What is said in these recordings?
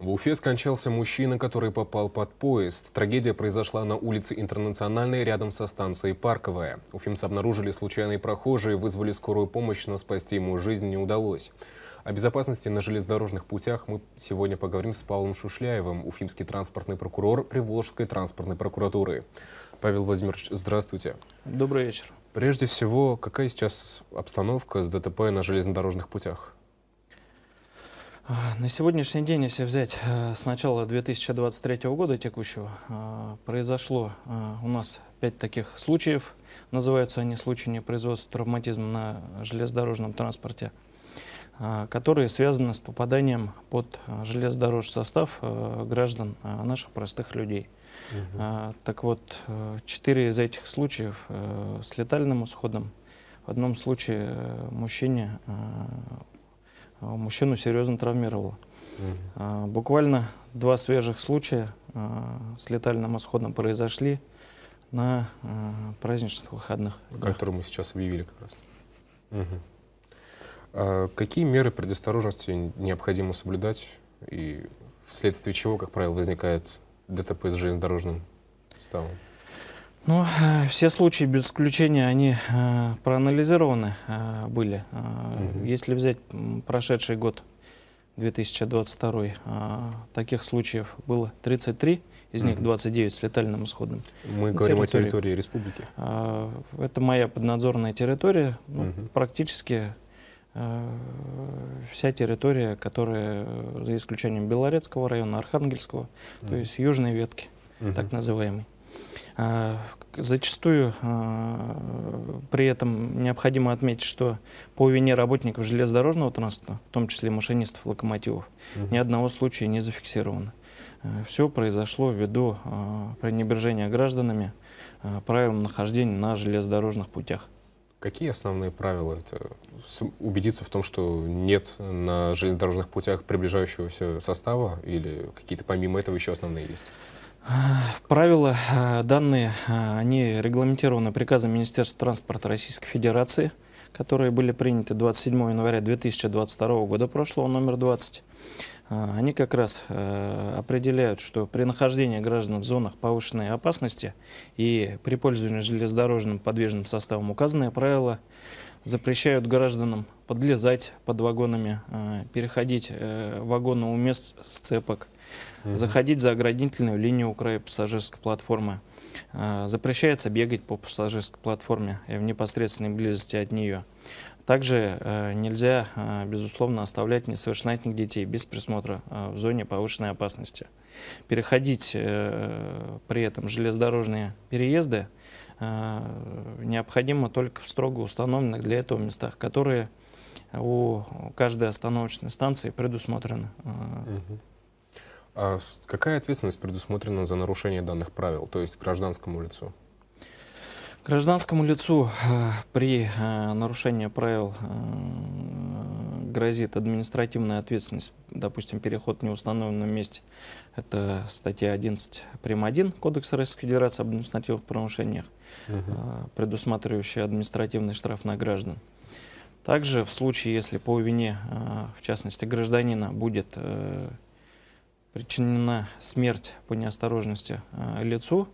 В Уфе скончался мужчина, который попал под поезд. Трагедия произошла на улице Интернациональной рядом со станцией Парковая. Уфимцы обнаружили случайные прохожие, вызвали скорую помощь, но спасти ему жизнь не удалось. О безопасности на железнодорожных путях мы сегодня поговорим с Павлом Шушляевым, уфимский транспортный прокурор Приволжской транспортной прокуратуры. Павел Владимирович, здравствуйте. Добрый вечер. Прежде всего, какая сейчас обстановка с ДТП на железнодорожных путях? А, на сегодняшний день, если взять э, с начала 2023 года текущего, а, произошло а, у нас пять таких случаев. Называются они случаи непроизводства травматизма на железнодорожном транспорте, которые связаны с попаданием под железнодорожный состав э, граждан, наших простых людей. Угу. Так вот, э, четыре из этих случаев с летальным исходом. В одном случае мужчине а, мужчину серьезно травмировало. Угу. Буквально два свежих случая а, с летальным исходом произошли на праздничных выходных. Которые мы сейчас объявили как раз. Угу. А какие меры предосторожности необходимо соблюдать и вследствие чего, как правило, возникает ДТП с железнодорожным составом? Ну, э, все случаи без исключения, они э, проанализированы э, были. угу. Если взять прошедший год 2022, э, таких случаев было 33, из угу. них 29 с летальным исходом. Мы говорим территории. о территории республики. Э, это моя поднадзорная территория, ну, практически э, вся территория, которая, за исключением Белорецкого района, Архангельского, угу. то есть южной ветки, угу. так называемой. Э, зачастую э, при этом необходимо отметить, что по вине работников железнодорожного транспорта, в том числе машинистов локомотивов, угу. ни одного случая не зафиксировано. Э, Все произошло ввиду пренебрежения гражданами правилам нахождения на железнодорожных путях. Какие основные правила? Это убедиться в том, что нет на железнодорожных путях приближающегося состава или какие-то помимо этого еще основные есть? Правила э, данные, э, они регламентированы приказом Министерства транспорта Российской Федерации, которые были приняты 27 января 2022 года прошлого, номер 20. Э, они как раз определяют, что при нахождении граждан в зонах повышенной опасности и при пользовании железнодорожным подвижным составом указанные правила запрещают гражданам подлезать под вагонами, переходить вагоны у мест сцепок, угу. заходить за оградительную линию у края пассажирской платформы. А, запрещается бегать по пассажирской платформе и в непосредственной близости от нее. Также э, нельзя, э, безусловно, оставлять несовершеннолетних детей без присмотра э, в зоне повышенной опасности. Переходить при этом железнодорожные переезды необходимо только в строго установленных для этого местах, которые у каждой остановочной станции предусмотрены. Угу. А какая ответственность предусмотрена за нарушение данных правил, то есть гражданскому лицу? Гражданскому лицу э, при э, нарушении правил э, грозит административная ответственность, допустим, переход в неустановленном месте. Это статья 11 прим. 1 Кодекса Российской Федерации об административных правонарушениях, угу. предусматривающая административный штраф на граждан. Также в случае, если по вине, в частности, гражданина будет причинена смерть по неосторожности э, лицу,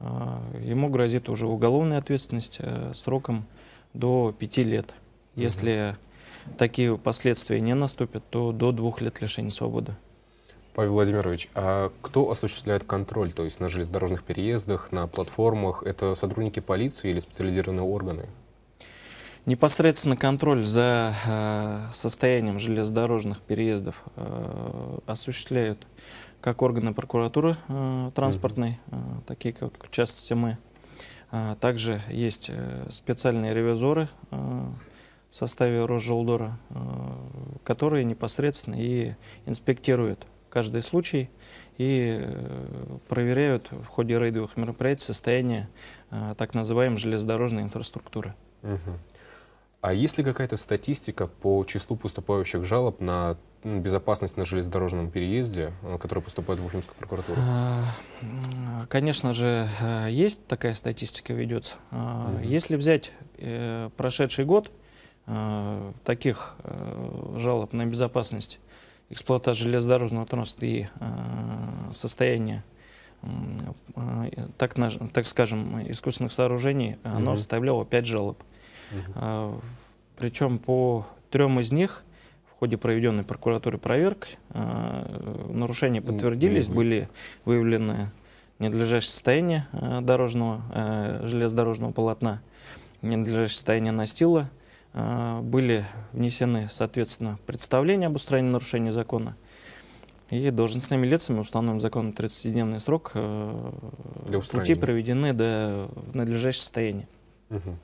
э, ему грозит уже уголовная ответственность э, сроком до 5 лет. Если угу. такие последствия не наступят, то до двух лет лишения свободы. Павел Владимирович, а кто осуществляет контроль, то есть на железнодорожных переездах, на платформах? Это сотрудники полиции или специализированные органы? Непосредственно контроль за э, состоянием железнодорожных переездов э, осуществляют как органы прокуратуры э, транспортной, такие как в частности мы. также есть специальные ревизоры в составе Росжелдора, которые непосредственно и инспектируют каждый случай и проверяют в ходе рейдовых мероприятий состояние так называемой железнодорожной инфраструктуры. Угу. А есть ли какая-то статистика по числу поступающих жалоб на ну, безопасность на железнодорожном переезде, э, который поступает в Уфимскую прокуратуру? А, конечно же, э, есть такая статистика ведется. mm Если взять э, прошедший год, таких жалоб на безопасность эксплуатации железнодорожного транспорта и состояние так, так скажем, искусственных сооружений, оно составляло 5 жалоб. Угу. А, Причем по трем из них в ходе проведенной прокуратуры проверок а, нарушения ну, подтвердились, угу. были выявлены ненадлежащее состояние а, дорожного, железнодорожного полотна, ненадлежащее состояние настила, были внесены, соответственно, представления об устранении нарушения закона. И должностными лицами установлен законом 30-дневный срок для пути проведены до надлежащего состояния. Угу.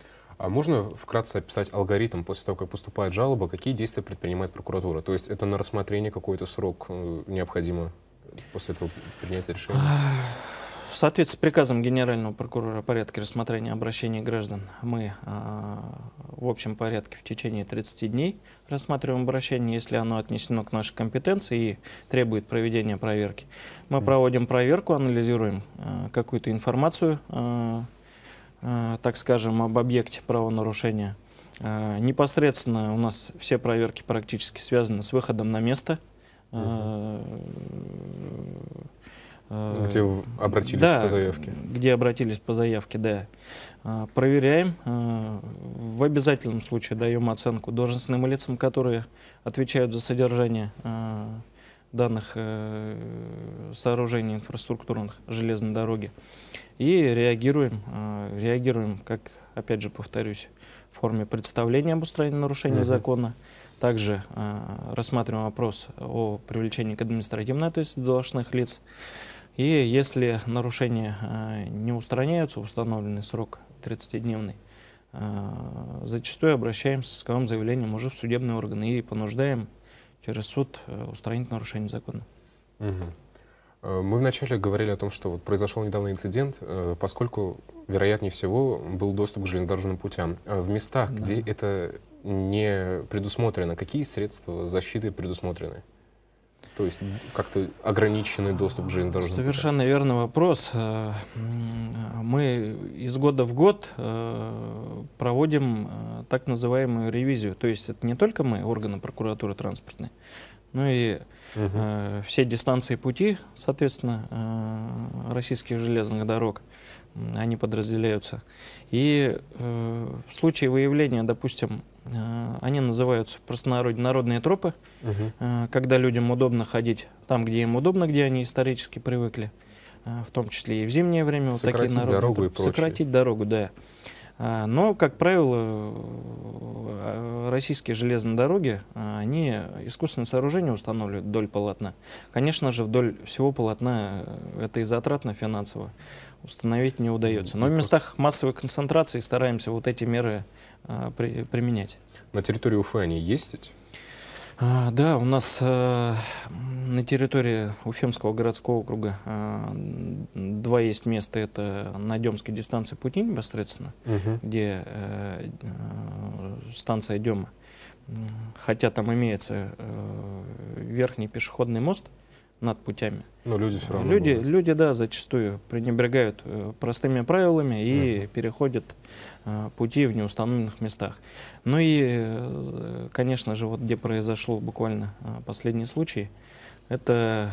А можно вкратце описать алгоритм после того, как поступает жалоба, какие действия предпринимает прокуратура? То есть это на рассмотрение какой-то срок э, необходимо после этого принять решение? В соответствии с приказом Генерального прокурора о порядке рассмотрения обращений граждан, мы э, в общем порядке в течение 30 дней рассматриваем обращение, если оно отнесено к нашей компетенции и требует проведения проверки. Мы проводим проверку, анализируем э, какую-то информацию, э, Э, так скажем, об объекте правонарушения. Э, непосредственно у нас все проверки практически связаны с выходом на место. Э, где обратились да, по заявке? Где обратились по заявке, да. Проверяем. В обязательном случае даем оценку должностным лицам, которые отвечают за содержание данных э, сооружений инфраструктурных железной дороги и реагируем, э, реагируем, как опять же повторюсь, в форме представления об устранении нарушения угу. Uh закона. Также э, рассматриваем вопрос о привлечении к административной ответственности должностных лиц. И если нарушения э, не устраняются в установленный срок 30-дневный, э, зачастую обращаемся с исковым заявлением уже в судебные органы и понуждаем через суд э, устранить нарушение закона. Угу. Мы вначале говорили о том, что вот произошел недавно инцидент, э, поскольку, вероятнее всего, был доступ к железнодорожным путям. А в местах, да. где это не предусмотрено, какие средства защиты предусмотрены? То есть как-то ограниченный доступ к железнодорожному Совершенно пути. верный вопрос. Э, мы из года в год э, проводим э, так называемую ревизию. То есть это не только мы, органы прокуратуры транспортной, но и угу. все дистанции пути, соответственно, российских железных дорог, они подразделяются. И в случае выявления, допустим, Э, они называются в народные тропы, угу. когда людям удобно ходить там, где им удобно, где они исторически привыкли, э, в том числе и в зимнее время. Сократить вот такие народные дорогу тропы. и прочее. Сократить дорогу, да. Но, как правило, российские железные дороги, они искусственное сооружение устанавливают вдоль полотна. Конечно же, вдоль всего полотна это и затратно финансово установить не удается. Но в местах массовой концентрации стараемся вот эти меры а, при, применять. На территории Уфы они есть? А, да, у нас а, на территории Уфемского городского округа а, два есть места. Это на Демской дистанции пути непосредственно, угу. где а, станция Дема. Хотя там имеется а, верхний пешеходный мост, угу над путями. Но люди все равно. Люди, будут. люди да, зачастую пренебрегают э, простыми правилами и угу. переходят э, пути в неустановленных местах. Ну и, э, конечно же, вот где произошел буквально последний случай, это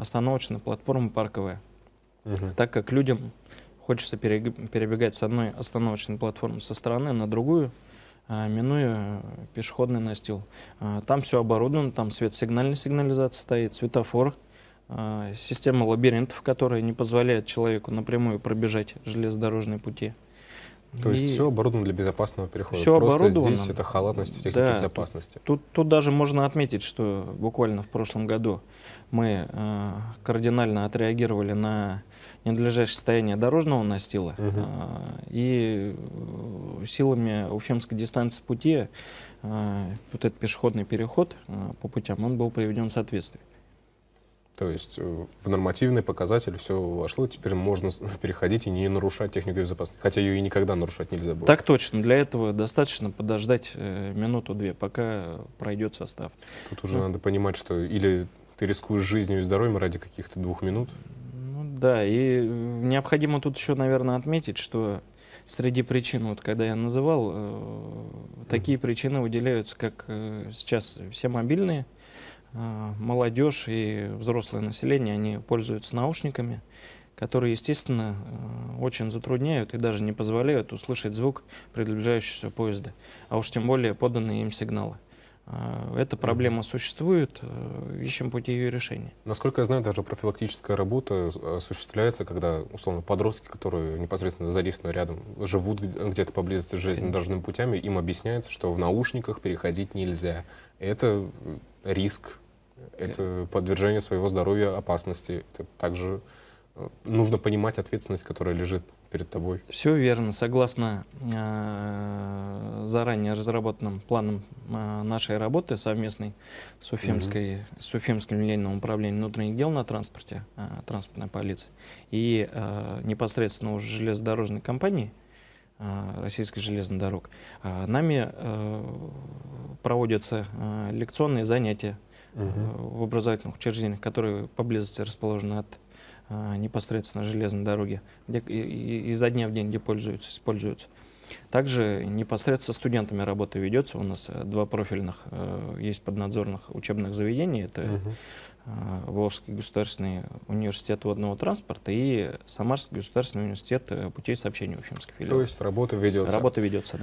остановочная платформа парковая. Угу. Так как людям хочется перебегать с одной остановочной платформы со стороны на другую, а, минуя э, пешеходный настил. А, там все оборудовано, там свет сигнальной сигнализации стоит, светофор, а, система лабиринтов, которая не позволяет человеку напрямую пробежать железнодорожные пути. То и есть все оборудовано для безопасного перехода. Все Просто оборудовано. здесь это халатность в технике да, безопасности. Тут, тут, даже можно отметить, что буквально в прошлом году мы э, кардинально отреагировали на ненадлежащее состояние дорожного настила. Угу. Э, и э, силами Уфимской дистанции пути э, вот этот пешеходный переход э, по путям, он был приведен в соответствие. То есть э, в нормативный показатель все вошло, теперь можно переходить и не нарушать технику безопасности, хотя ее и никогда нарушать нельзя было. Так точно, для этого достаточно подождать э, минуту-две, пока пройдет состав. Тут уже ну, надо понимать, что или ты рискуешь жизнью и здоровьем ради каких-то двух минут. Ну да, и э, необходимо тут еще, наверное, отметить, что среди причин, вот когда я называл, э, такие причины выделяются, как э, сейчас все мобильные а, молодежь и взрослое население, они пользуются наушниками, которые, естественно, а, очень затрудняют и даже не позволяют услышать звук приближающегося поезда, а уж тем более поданные им сигналы. А, эта проблема существует, ищем пути ее решения. Насколько я знаю, даже профилактическая работа э, осуществляется, когда, условно, подростки, которые непосредственно задействованы рядом, живут где-то поблизости с железнодорожными путями, им объясняется, что в наушниках переходить нельзя. Это э, риск это подвержение своего здоровья опасности. Это также э, нужно понимать ответственность, которая лежит перед тобой. Все верно. Согласно э, заранее разработанным планам э, нашей работы совместной с, Уфимской, mm с Уфимским линейным управлением внутренних дел на транспорте, транспортной полиции, и непосредственно уже железнодорожной компании, э, Российской железных дорог, нами проводятся лекционные занятия, угу. в образовательных учреждениях, которые поблизости расположены от э, непосредственно железной дороги, где изо дня в день где пользуются, используются. Также непосредственно со студентами работа ведется. У нас э, два профильных есть поднадзорных учебных заведений: Это угу. Волжский государственный университет водного транспорта и Самарский государственный университет путей сообщения Уфимской филиал. То есть работа ведется? Работа ведется, да.